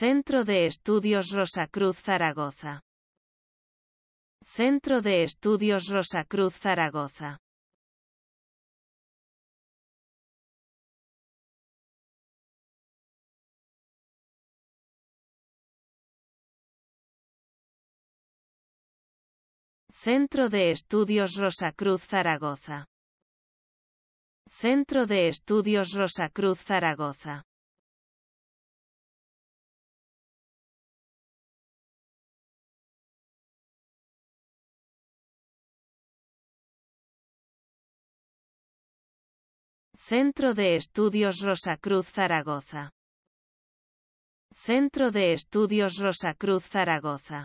Centro de Estudios Rosacruz Zaragoza. Centro de Estudios Rosacruz Zaragoza. Centro de Estudios Rosacruz Zaragoza. Centro de Estudios Rosacruz Zaragoza. Centro de Estudios Rosa Cruz Zaragoza. Centro de Estudios Rosa Cruz Zaragoza.